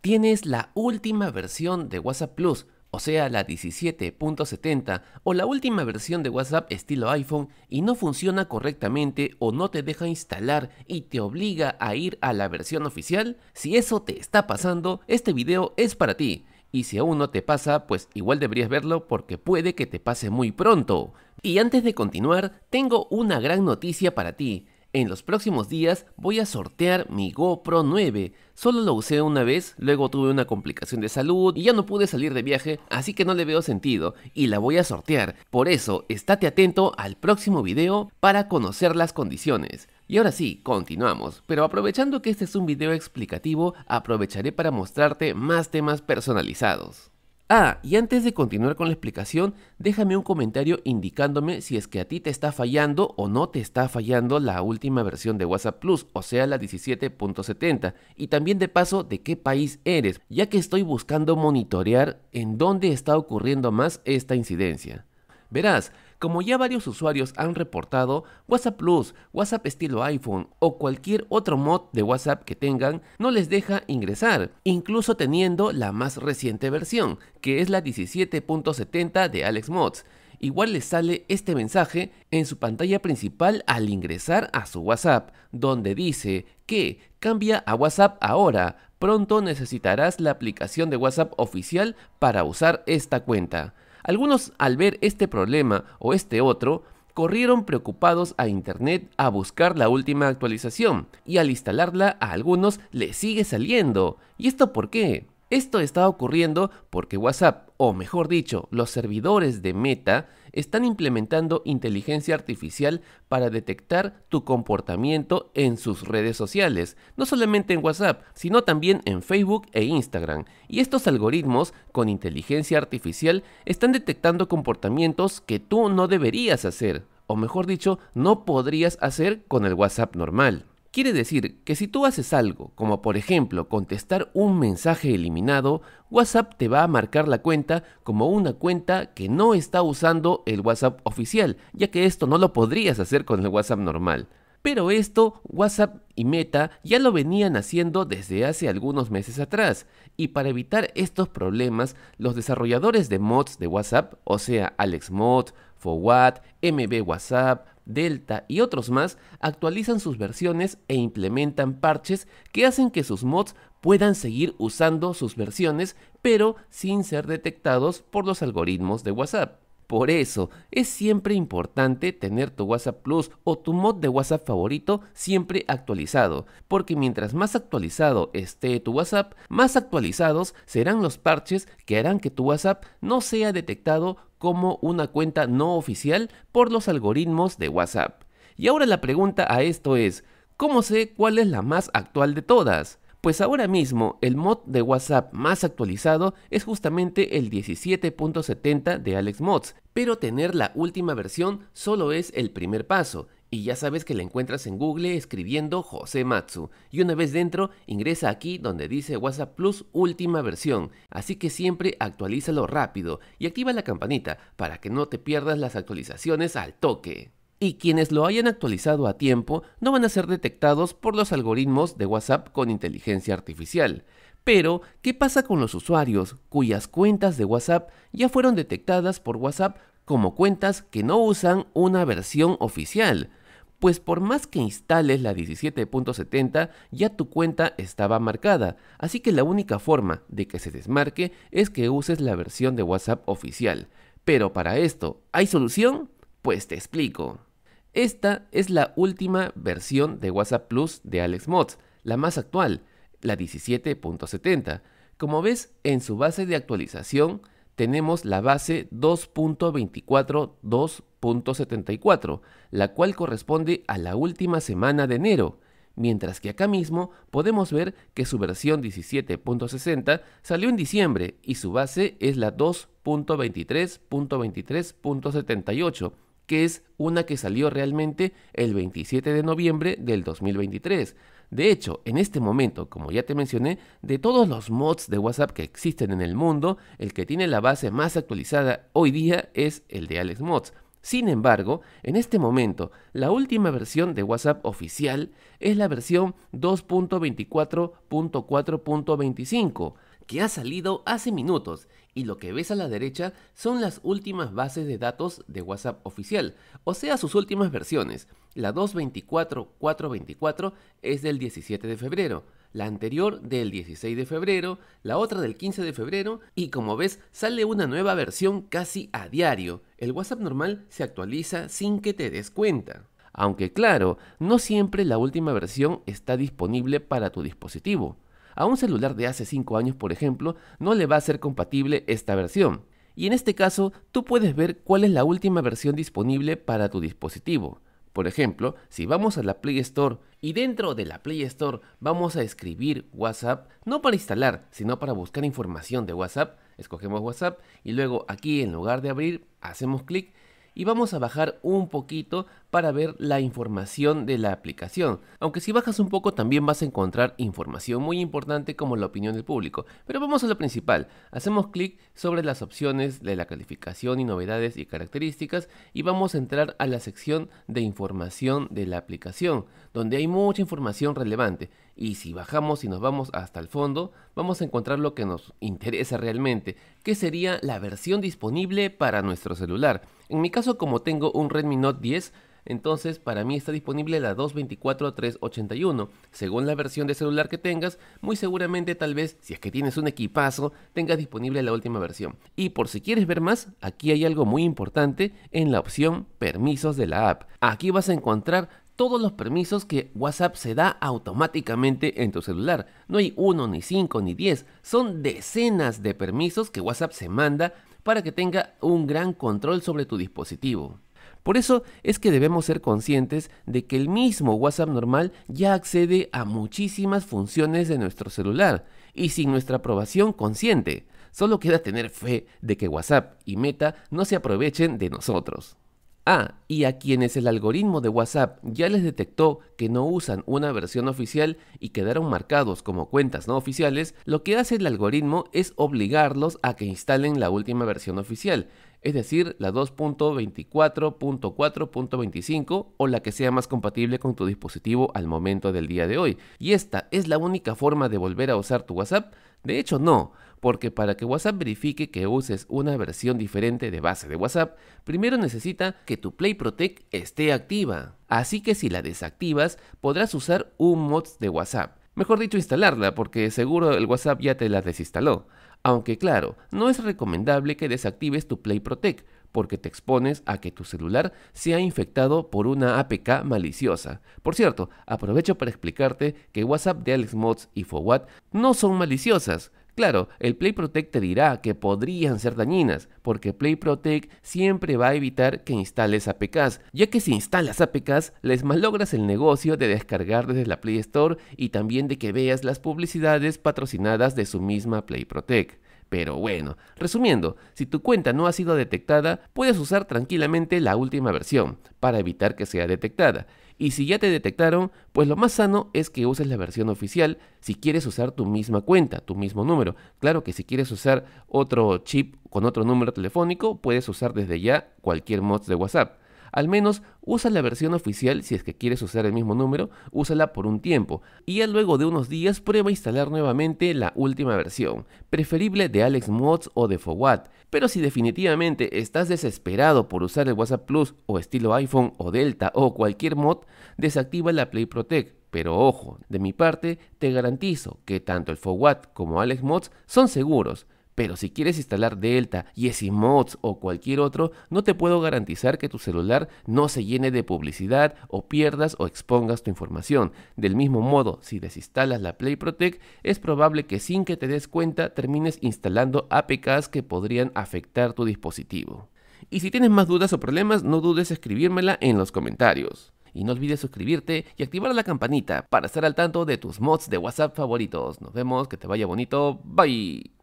tienes la última versión de WhatsApp Plus, o sea la 17.70 o la última versión de WhatsApp estilo iPhone y no funciona correctamente o no te deja instalar y te obliga a ir a la versión oficial, si eso te está pasando, este video es para ti. Y si aún no te pasa, pues igual deberías verlo porque puede que te pase muy pronto. Y antes de continuar, tengo una gran noticia para ti. En los próximos días voy a sortear mi GoPro 9. Solo lo usé una vez, luego tuve una complicación de salud y ya no pude salir de viaje, así que no le veo sentido y la voy a sortear. Por eso, estate atento al próximo video para conocer las condiciones. Y ahora sí, continuamos, pero aprovechando que este es un video explicativo, aprovecharé para mostrarte más temas personalizados. Ah, y antes de continuar con la explicación, déjame un comentario indicándome si es que a ti te está fallando o no te está fallando la última versión de WhatsApp Plus, o sea la 17.70, y también de paso de qué país eres, ya que estoy buscando monitorear en dónde está ocurriendo más esta incidencia. Verás, como ya varios usuarios han reportado, WhatsApp Plus, WhatsApp estilo iPhone o cualquier otro mod de WhatsApp que tengan no les deja ingresar, incluso teniendo la más reciente versión, que es la 17.70 de Alex Mods igual les sale este mensaje en su pantalla principal al ingresar a su WhatsApp, donde dice que cambia a WhatsApp ahora, pronto necesitarás la aplicación de WhatsApp oficial para usar esta cuenta. Algunos al ver este problema o este otro, corrieron preocupados a Internet a buscar la última actualización y al instalarla a algunos les sigue saliendo. ¿Y esto por qué? Esto está ocurriendo porque WhatsApp, o mejor dicho, los servidores de Meta, están implementando inteligencia artificial para detectar tu comportamiento en sus redes sociales, no solamente en WhatsApp, sino también en Facebook e Instagram. Y estos algoritmos con inteligencia artificial están detectando comportamientos que tú no deberías hacer, o mejor dicho, no podrías hacer con el WhatsApp normal. Quiere decir que si tú haces algo, como por ejemplo contestar un mensaje eliminado, WhatsApp te va a marcar la cuenta como una cuenta que no está usando el WhatsApp oficial, ya que esto no lo podrías hacer con el WhatsApp normal. Pero esto WhatsApp y Meta ya lo venían haciendo desde hace algunos meses atrás, y para evitar estos problemas, los desarrolladores de mods de WhatsApp, o sea AlexMod, FOWAT, MB WhatsApp, Delta y otros más actualizan sus versiones e implementan parches que hacen que sus mods puedan seguir usando sus versiones pero sin ser detectados por los algoritmos de WhatsApp. Por eso es siempre importante tener tu WhatsApp Plus o tu mod de WhatsApp favorito siempre actualizado, porque mientras más actualizado esté tu WhatsApp, más actualizados serán los parches que harán que tu WhatsApp no sea detectado como una cuenta no oficial por los algoritmos de WhatsApp. Y ahora la pregunta a esto es, ¿cómo sé cuál es la más actual de todas? Pues ahora mismo el mod de WhatsApp más actualizado es justamente el 17.70 de Alex Mods, pero tener la última versión solo es el primer paso. Y ya sabes que la encuentras en Google escribiendo José Matsu. Y una vez dentro, ingresa aquí donde dice WhatsApp Plus última versión. Así que siempre actualízalo rápido y activa la campanita para que no te pierdas las actualizaciones al toque y quienes lo hayan actualizado a tiempo no van a ser detectados por los algoritmos de WhatsApp con inteligencia artificial. Pero, ¿qué pasa con los usuarios cuyas cuentas de WhatsApp ya fueron detectadas por WhatsApp como cuentas que no usan una versión oficial? pues por más que instales la 17.70 ya tu cuenta estaba marcada, así que la única forma de que se desmarque es que uses la versión de WhatsApp oficial. Pero para esto, ¿hay solución? Pues te explico. Esta es la última versión de WhatsApp Plus de Alex Mods, la más actual, la 17.70. Como ves, en su base de actualización tenemos la base 2.24.2.74, la cual corresponde a la última semana de enero, mientras que acá mismo podemos ver que su versión 17.60 salió en diciembre y su base es la 2.23.23.78 que es una que salió realmente el 27 de noviembre del 2023. De hecho, en este momento, como ya te mencioné, de todos los mods de WhatsApp que existen en el mundo, el que tiene la base más actualizada hoy día es el de Alex Mods. Sin embargo, en este momento, la última versión de WhatsApp oficial es la versión 2.24.4.25, que ha salido hace minutos y lo que ves a la derecha son las últimas bases de datos de WhatsApp oficial, o sea sus últimas versiones. La 2.24.4.24 es del 17 de febrero, la anterior del 16 de febrero, la otra del 15 de febrero y como ves sale una nueva versión casi a diario. El WhatsApp normal se actualiza sin que te des cuenta. Aunque claro, no siempre la última versión está disponible para tu dispositivo. A un celular de hace 5 años, por ejemplo, no le va a ser compatible esta versión. Y en este caso, tú puedes ver cuál es la última versión disponible para tu dispositivo. Por ejemplo, si vamos a la Play Store y dentro de la Play Store vamos a escribir WhatsApp, no para instalar, sino para buscar información de WhatsApp, escogemos WhatsApp y luego aquí en lugar de abrir hacemos clic y vamos a bajar un poquito para ver la información de la aplicación. Aunque si bajas un poco también vas a encontrar información muy importante como la opinión del público. Pero vamos a lo principal. Hacemos clic sobre las opciones de la calificación y novedades y características y vamos a entrar a la sección de información de la aplicación, donde hay mucha información relevante. Y si bajamos y nos vamos hasta el fondo, vamos a encontrar lo que nos interesa realmente, que sería la versión disponible para nuestro celular. En mi caso, como tengo un Redmi Note 10, entonces para mí está disponible la 224381, Según la versión de celular que tengas, muy seguramente tal vez, si es que tienes un equipazo, tengas disponible la última versión. Y por si quieres ver más, aquí hay algo muy importante en la opción permisos de la app. Aquí vas a encontrar todos los permisos que WhatsApp se da automáticamente en tu celular. No hay uno, ni cinco, ni diez. Son decenas de permisos que WhatsApp se manda para que tenga un gran control sobre tu dispositivo. Por eso es que debemos ser conscientes de que el mismo WhatsApp normal ya accede a muchísimas funciones de nuestro celular y sin nuestra aprobación consciente. Solo queda tener fe de que WhatsApp y Meta no se aprovechen de nosotros. Ah, y a quienes el algoritmo de WhatsApp ya les detectó que no usan una versión oficial y quedaron marcados como cuentas no oficiales, lo que hace el algoritmo es obligarlos a que instalen la última versión oficial, es decir, la 2.24.4.25 o la que sea más compatible con tu dispositivo al momento del día de hoy. Y esta es la única forma de volver a usar tu WhatsApp. De hecho, no, porque para que WhatsApp verifique que uses una versión diferente de base de WhatsApp, primero necesita que tu Play Protect esté activa. Así que si la desactivas, podrás usar un mod de WhatsApp. Mejor dicho, instalarla, porque seguro el WhatsApp ya te la desinstaló. Aunque claro, no es recomendable que desactives tu Play Protect, porque te expones a que tu celular sea infectado por una APK maliciosa. Por cierto, aprovecho para explicarte que WhatsApp de AlexMods y FOWAT no son maliciosas, Claro, el Play Protect te dirá que podrían ser dañinas, porque Play Protect siempre va a evitar que instales APKs, ya que si instalas APKs les malogras el negocio de descargar desde la Play Store y también de que veas las publicidades patrocinadas de su misma Play Protect. Pero bueno, resumiendo, si tu cuenta no ha sido detectada, puedes usar tranquilamente la última versión para evitar que sea detectada. Y si ya te detectaron, pues lo más sano es que uses la versión oficial si quieres usar tu misma cuenta, tu mismo número. Claro que si quieres usar otro chip con otro número telefónico, puedes usar desde ya cualquier mod de WhatsApp. Al menos usa la versión oficial si es que quieres usar el mismo número, úsala por un tiempo y ya luego de unos días prueba a instalar nuevamente la última versión, preferible de Alex Mods o de Fowat. Pero si definitivamente estás desesperado por usar el WhatsApp Plus o estilo iPhone o Delta o cualquier mod, desactiva la Play Protect. Pero ojo, de mi parte te garantizo que tanto el Fowat como Alex Mods son seguros. Pero si quieres instalar Delta, Yesi Mods o cualquier otro, no te puedo garantizar que tu celular no se llene de publicidad o pierdas o expongas tu información. Del mismo modo, si desinstalas la Play Protect, es probable que sin que te des cuenta termines instalando APKs que podrían afectar tu dispositivo. Y si tienes más dudas o problemas, no dudes escribírmela en los comentarios. Y no olvides suscribirte y activar la campanita para estar al tanto de tus mods de WhatsApp favoritos. Nos vemos, que te vaya bonito. Bye.